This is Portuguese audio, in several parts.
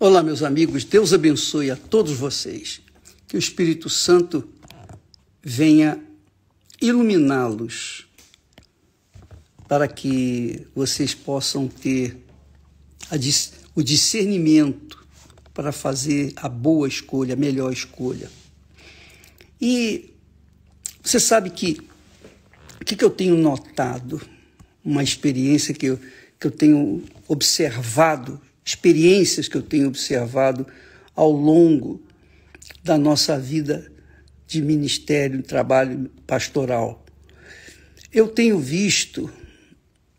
Olá, meus amigos, Deus abençoe a todos vocês. Que o Espírito Santo venha iluminá-los para que vocês possam ter a, o discernimento para fazer a boa escolha, a melhor escolha. E você sabe que o que, que eu tenho notado, uma experiência que eu, que eu tenho observado experiências que eu tenho observado ao longo da nossa vida de ministério, trabalho pastoral. Eu tenho visto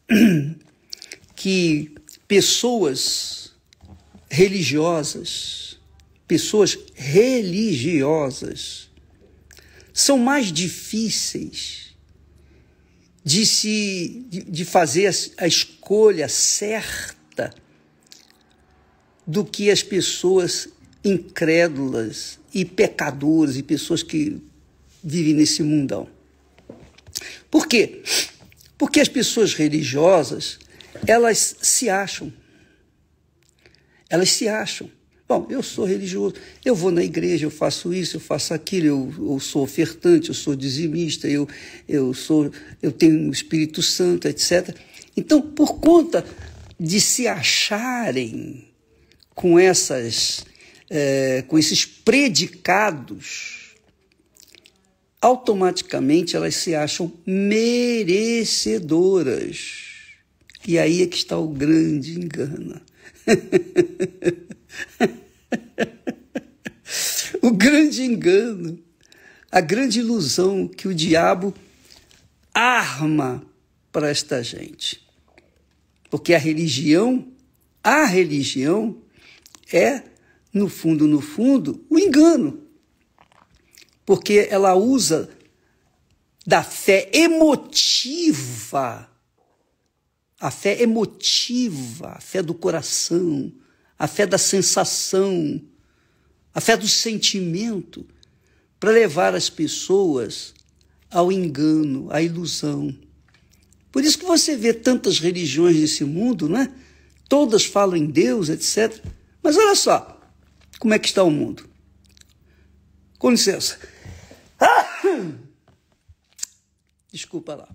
que pessoas religiosas, pessoas religiosas, são mais difíceis de se de, de fazer a, a escolha certa do que as pessoas incrédulas e pecadoras e pessoas que vivem nesse mundão. Por quê? Porque as pessoas religiosas, elas se acham. Elas se acham. Bom, eu sou religioso, eu vou na igreja, eu faço isso, eu faço aquilo, eu, eu sou ofertante, eu sou dizimista, eu, eu, sou, eu tenho o Espírito Santo, etc. Então, por conta de se acharem com essas é, com esses predicados, automaticamente elas se acham merecedoras. E aí é que está o grande engano. o grande engano, a grande ilusão que o diabo arma para esta gente. Porque a religião, a religião é, no fundo, no fundo, o engano. Porque ela usa da fé emotiva, a fé emotiva, a fé do coração, a fé da sensação, a fé do sentimento, para levar as pessoas ao engano, à ilusão. Por isso que você vê tantas religiões nesse mundo, é Todas falam em Deus, etc. Mas olha só como é que está o mundo. Com licença. Desculpa lá.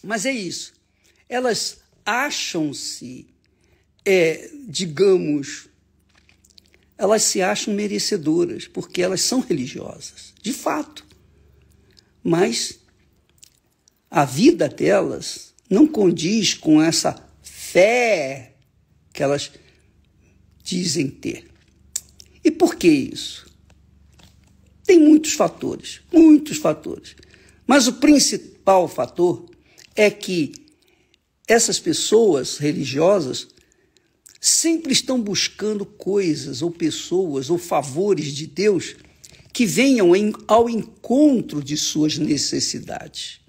Mas é isso. Elas acham-se, é, digamos, elas se acham merecedoras, porque elas são religiosas, de fato. Mas a vida delas não condiz com essa fé que elas dizem ter. E por que isso? Tem muitos fatores, muitos fatores. Mas o principal fator é que essas pessoas religiosas sempre estão buscando coisas ou pessoas ou favores de Deus que venham em, ao encontro de suas necessidades.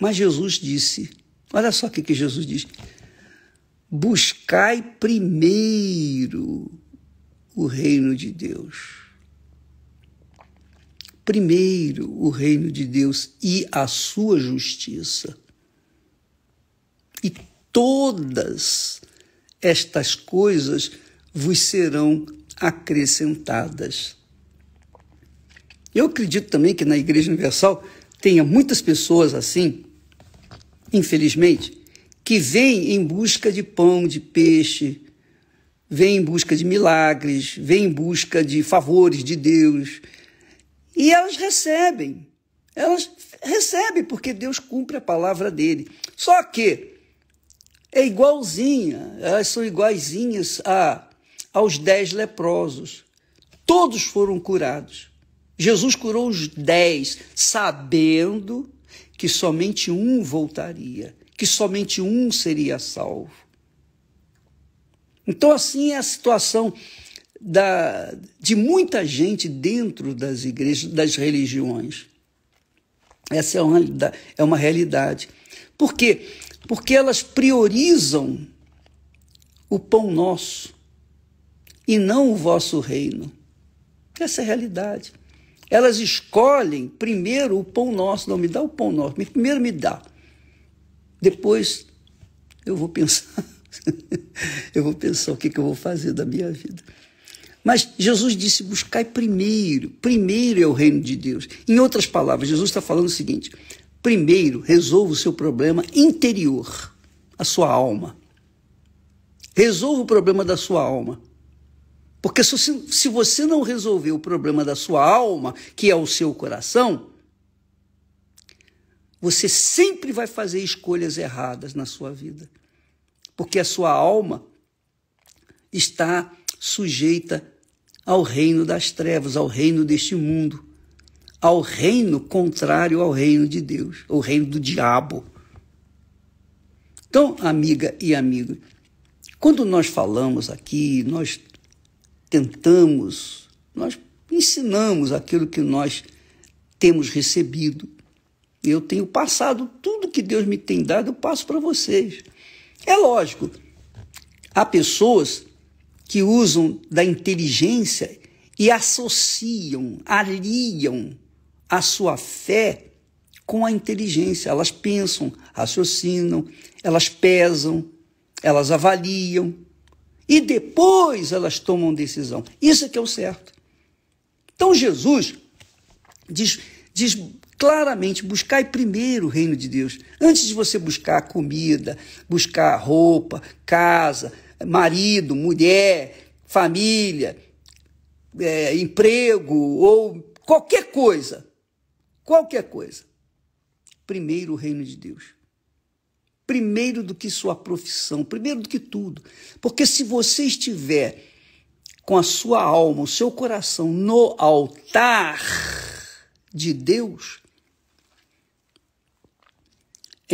Mas Jesus disse: olha só o que Jesus disse buscai primeiro o reino de Deus. Primeiro o reino de Deus e a sua justiça. E todas estas coisas vos serão acrescentadas. Eu acredito também que na Igreja Universal tenha muitas pessoas assim, infelizmente, que vem em busca de pão, de peixe, vem em busca de milagres, vem em busca de favores de Deus. E elas recebem. Elas recebem porque Deus cumpre a palavra dele. Só que é igualzinha, elas são iguaizinhas a aos dez leprosos. Todos foram curados. Jesus curou os dez, sabendo que somente um voltaria que somente um seria salvo. Então, assim é a situação da, de muita gente dentro das igrejas, das religiões. Essa é uma, é uma realidade. Por quê? Porque elas priorizam o pão nosso e não o vosso reino. Essa é a realidade. Elas escolhem primeiro o pão nosso, não me dá o pão nosso, primeiro me dá. Depois eu vou pensar, eu vou pensar o que, que eu vou fazer da minha vida. Mas Jesus disse: buscai primeiro, primeiro é o reino de Deus. Em outras palavras, Jesus está falando o seguinte: primeiro resolva o seu problema interior, a sua alma. Resolva o problema da sua alma. Porque se, se você não resolver o problema da sua alma, que é o seu coração, você sempre vai fazer escolhas erradas na sua vida, porque a sua alma está sujeita ao reino das trevas, ao reino deste mundo, ao reino contrário ao reino de Deus, ao reino do diabo. Então, amiga e amigo, quando nós falamos aqui, nós tentamos, nós ensinamos aquilo que nós temos recebido. Eu tenho passado tudo que Deus me tem dado, eu passo para vocês. É lógico, há pessoas que usam da inteligência e associam, aliam a sua fé com a inteligência. Elas pensam, raciocinam, elas pesam, elas avaliam e depois elas tomam decisão. Isso é que é o certo. Então Jesus diz, diz claramente: buscar primeiro o reino de Deus. Antes de você buscar comida, buscar roupa, casa, marido, mulher, família, é, emprego ou qualquer coisa. Qualquer coisa. Primeiro o reino de Deus. Primeiro do que sua profissão, primeiro do que tudo. Porque se você estiver com a sua alma, o seu coração no altar de Deus,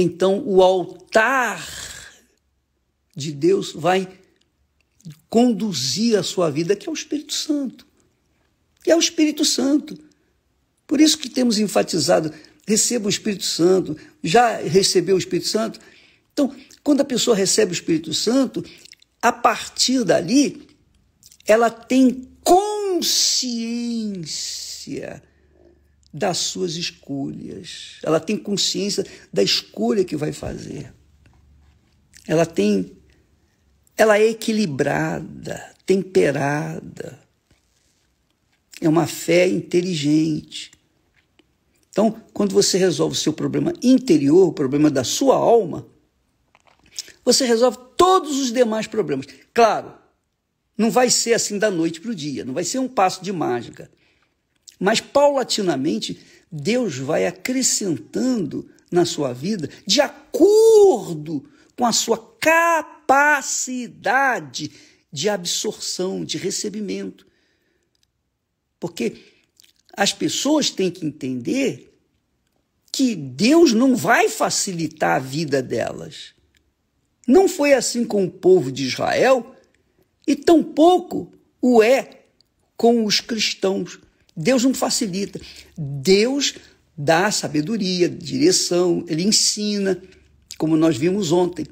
então o altar de Deus vai conduzir a sua vida, que é o Espírito Santo. E é o Espírito Santo. Por isso que temos enfatizado, receba o Espírito Santo, já recebeu o Espírito Santo. Então, quando a pessoa recebe o Espírito Santo, a partir dali, ela tem consciência das suas escolhas. Ela tem consciência da escolha que vai fazer. Ela tem ela é equilibrada, temperada. É uma fé inteligente. Então, quando você resolve o seu problema interior, o problema da sua alma, você resolve todos os demais problemas. Claro, não vai ser assim da noite para o dia, não vai ser um passo de mágica. Mas paulatinamente, Deus vai acrescentando na sua vida de acordo com a sua capacidade de absorção, de recebimento. Porque as pessoas têm que entender que Deus não vai facilitar a vida delas. Não foi assim com o povo de Israel e tampouco o é com os cristãos. Deus não facilita. Deus dá sabedoria, direção, ele ensina, como nós vimos ontem,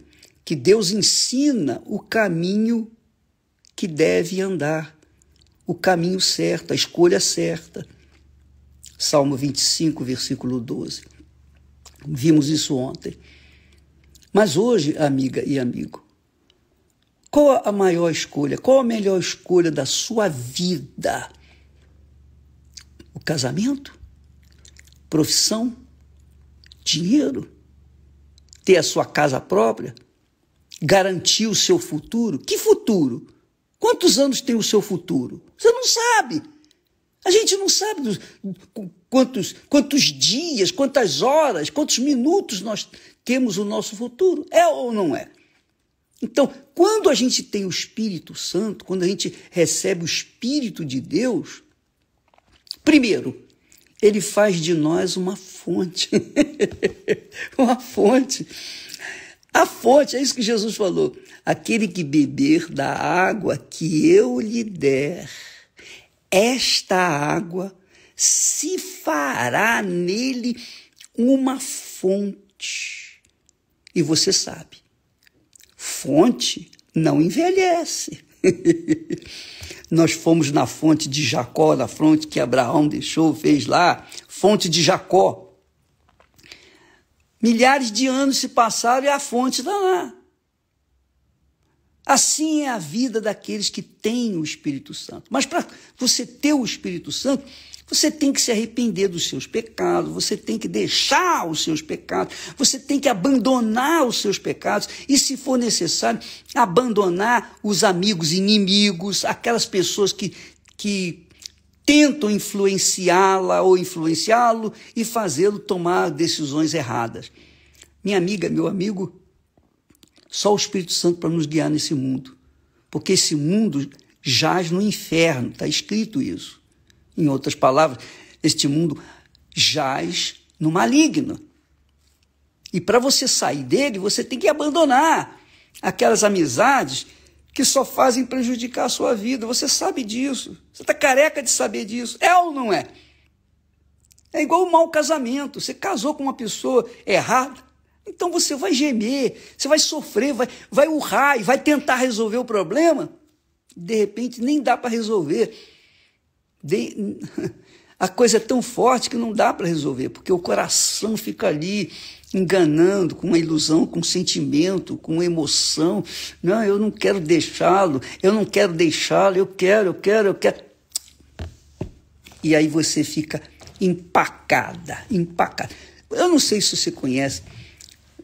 que Deus ensina o caminho que deve andar, o caminho certo, a escolha certa. Salmo 25, versículo 12. Vimos isso ontem. Mas hoje, amiga e amigo, qual a maior escolha? Qual a melhor escolha da sua vida? o casamento, profissão, dinheiro, ter a sua casa própria, garantir o seu futuro. Que futuro? Quantos anos tem o seu futuro? Você não sabe. A gente não sabe dos, quantos, quantos dias, quantas horas, quantos minutos nós temos o nosso futuro. É ou não é? Então, quando a gente tem o Espírito Santo, quando a gente recebe o Espírito de Deus, Primeiro, ele faz de nós uma fonte. uma fonte. A fonte, é isso que Jesus falou. Aquele que beber da água que eu lhe der, esta água se fará nele uma fonte. E você sabe, fonte não envelhece. Nós fomos na fonte de Jacó, na fonte que Abraão deixou, fez lá, fonte de Jacó. Milhares de anos se passaram e a fonte está lá. Assim é a vida daqueles que têm o Espírito Santo. Mas para você ter o Espírito Santo, você tem que se arrepender dos seus pecados, você tem que deixar os seus pecados, você tem que abandonar os seus pecados e, se for necessário, abandonar os amigos inimigos, aquelas pessoas que, que tentam influenciá-la ou influenciá-lo e fazê-lo tomar decisões erradas. Minha amiga, meu amigo, só o Espírito Santo para nos guiar nesse mundo, porque esse mundo jaz no inferno, está escrito isso. Em outras palavras, este mundo jaz no maligno. E para você sair dele, você tem que abandonar aquelas amizades que só fazem prejudicar a sua vida. Você sabe disso. Você está careca de saber disso. É ou não é? É igual o um mau casamento. Você casou com uma pessoa errada, então você vai gemer, você vai sofrer, vai, vai urrar e vai tentar resolver o problema. De repente, nem dá para resolver a coisa é tão forte que não dá para resolver, porque o coração fica ali enganando com uma ilusão, com um sentimento, com uma emoção. Não, eu não quero deixá-lo, eu não quero deixá-lo, eu quero, eu quero, eu quero. E aí você fica empacada, empacada. Eu não sei se você conhece,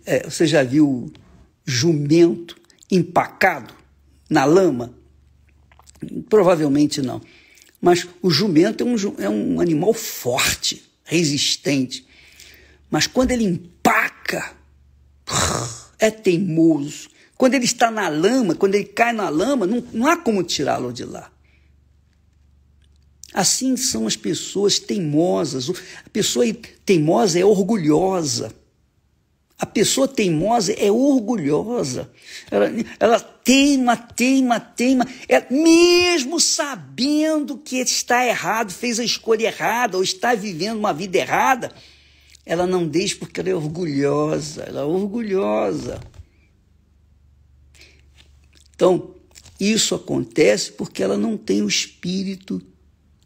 é, você já viu jumento empacado na lama? Provavelmente não. Mas o jumento é um, é um animal forte, resistente. Mas quando ele empaca, é teimoso. Quando ele está na lama, quando ele cai na lama, não, não há como tirá-lo de lá. Assim são as pessoas teimosas. A pessoa teimosa é orgulhosa. A pessoa teimosa é orgulhosa. Ela, ela teima, teima, teima. Ela, é, mesmo sabendo que está errado, fez a escolha errada ou está vivendo uma vida errada, ela não deixa porque ela é orgulhosa. Ela é orgulhosa. Então, isso acontece porque ela não tem o espírito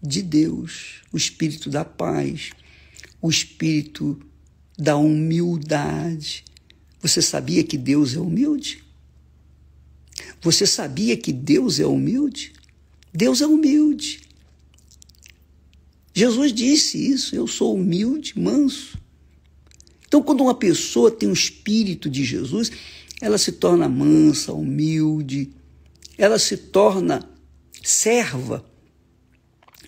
de Deus, o espírito da paz, o espírito da humildade. Você sabia que Deus é humilde? Você sabia que Deus é humilde? Deus é humilde. Jesus disse isso: eu sou humilde, manso. Então, quando uma pessoa tem o espírito de Jesus, ela se torna mansa, humilde, ela se torna serva,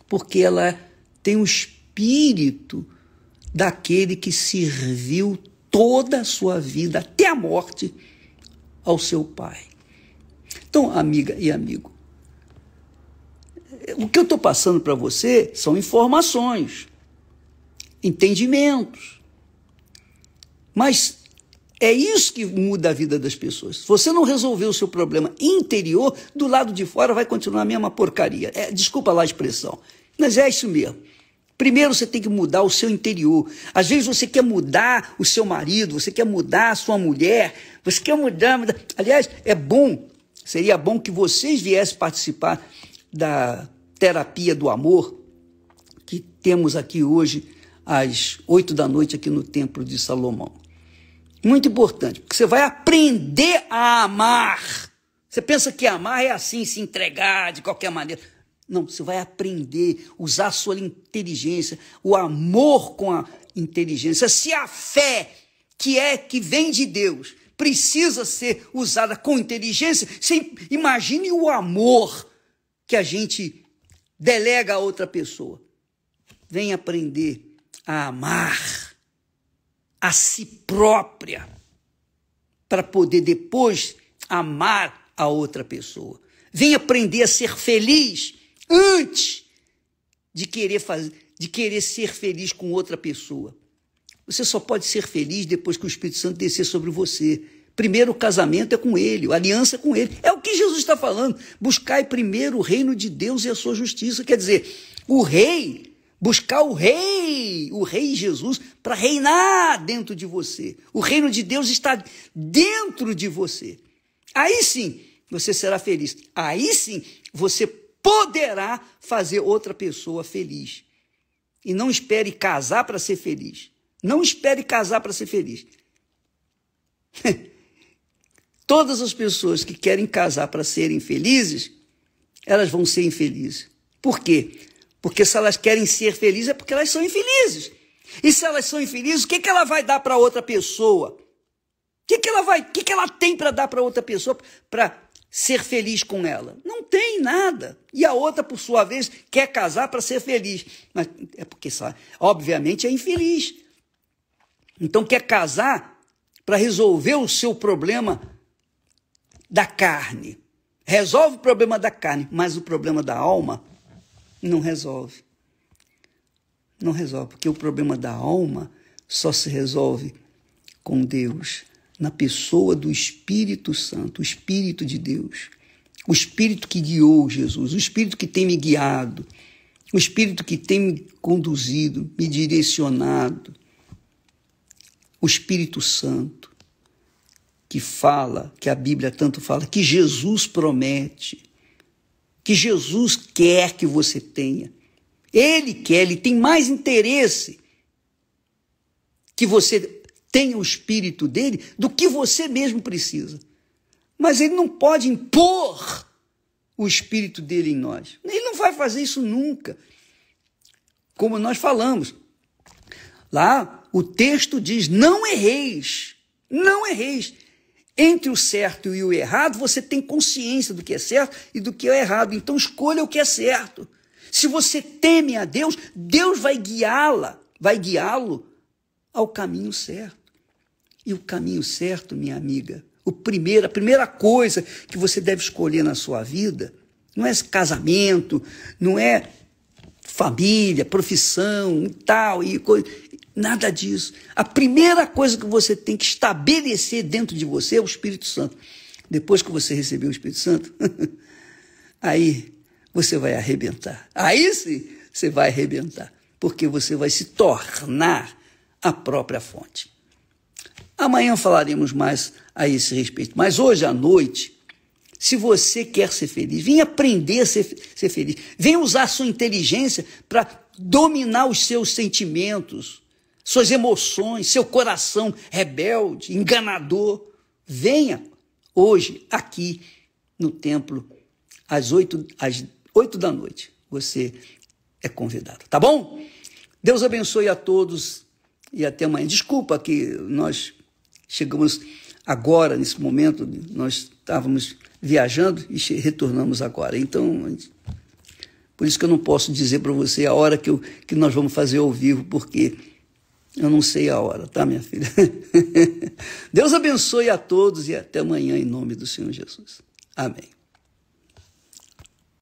porque ela tem o espírito daquele que serviu toda a sua vida, até a morte, ao seu pai. Então, amiga e amigo, o que eu estou passando para você são informações, entendimentos. Mas é isso que muda a vida das pessoas. Se você não resolver o seu problema interior, do lado de fora vai continuar a mesma porcaria. É, desculpa lá a expressão. Mas é isso mesmo. Primeiro você tem que mudar o seu interior. Às vezes você quer mudar o seu marido, você quer mudar a sua mulher, você quer mudar. mudar. Aliás, é bom, seria bom que vocês viessem participar da terapia do amor que temos aqui hoje às oito da noite aqui no Templo de Salomão. Muito importante, porque você vai aprender a amar. Você pensa que amar é assim, se entregar de qualquer maneira. Não, você vai aprender, usar a sua inteligência, o amor com a inteligência. Se a fé, que é que vem de Deus, precisa ser usada com inteligência, você imagine o amor que a gente delega a outra pessoa. Vem aprender a amar a si própria para poder depois amar a outra pessoa. Vem aprender a ser feliz antes de querer fazer, de querer ser feliz com outra pessoa. Você só pode ser feliz depois que o Espírito Santo descer sobre você. Primeiro o casamento é com ele, a aliança é com ele. É o que Jesus está falando. Buscai primeiro o reino de Deus e a sua justiça. Quer dizer, o rei, buscar o rei, o rei Jesus, para reinar dentro de você. O reino de Deus está dentro de você. Aí sim você será feliz. Aí sim você poderá fazer outra pessoa feliz. E não espere casar para ser feliz. Não espere casar para ser feliz. Todas as pessoas que querem casar para serem felizes, elas vão ser infelizes. Por quê? Porque se elas querem ser felizes, é porque elas são infelizes. E se elas são infelizes, o que, que ela vai dar para outra pessoa? O que, que ela vai, o que, que ela tem para dar para outra pessoa para ser feliz com ela. Não tem nada. E a outra, por sua vez, quer casar para ser feliz. Mas é porque, sabe, obviamente, é infeliz. Então quer casar para resolver o seu problema da carne. Resolve o problema da carne, mas o problema da alma não resolve. Não resolve, porque o problema da alma só se resolve com Deus na pessoa do Espírito Santo, o Espírito de Deus, o Espírito que guiou Jesus, o Espírito que tem me guiado, o Espírito que tem me conduzido, me direcionado, o Espírito Santo que fala, que a Bíblia tanto fala, que Jesus promete, que Jesus quer que você tenha. Ele quer, ele tem mais interesse que você tenha o espírito dele do que você mesmo precisa. Mas ele não pode impor o espírito dele em nós. Ele não vai fazer isso nunca. Como nós falamos. Lá o texto diz: não erreis, não erreis. Entre o certo e o errado, você tem consciência do que é certo e do que é errado. Então escolha o que é certo. Se você teme a Deus, Deus vai guiá-la, vai guiá-lo ao caminho certo. E o caminho certo, minha amiga, o primeiro, a primeira coisa que você deve escolher na sua vida, não é casamento, não é família, profissão e tal, e coisa, nada disso. A primeira coisa que você tem que estabelecer dentro de você é o Espírito Santo. Depois que você receber o Espírito Santo, aí você vai arrebentar. Aí sim você vai arrebentar, porque você vai se tornar a própria fonte. Amanhã falaremos mais a esse respeito. Mas hoje à noite, se você quer ser feliz, vem aprender a ser, ser feliz. Vem usar sua inteligência para dominar os seus sentimentos, suas emoções, seu coração rebelde, enganador. Venha hoje, aqui no templo, às oito às da noite. Você é convidado, tá bom? Deus abençoe a todos e até amanhã. Desculpa que nós Chegamos agora, nesse momento, nós estávamos viajando e retornamos agora. Então, por isso que eu não posso dizer para você a hora que, eu, que nós vamos fazer ao vivo, porque eu não sei a hora, tá, minha filha? Deus abençoe a todos e até amanhã, em nome do Senhor Jesus. Amém.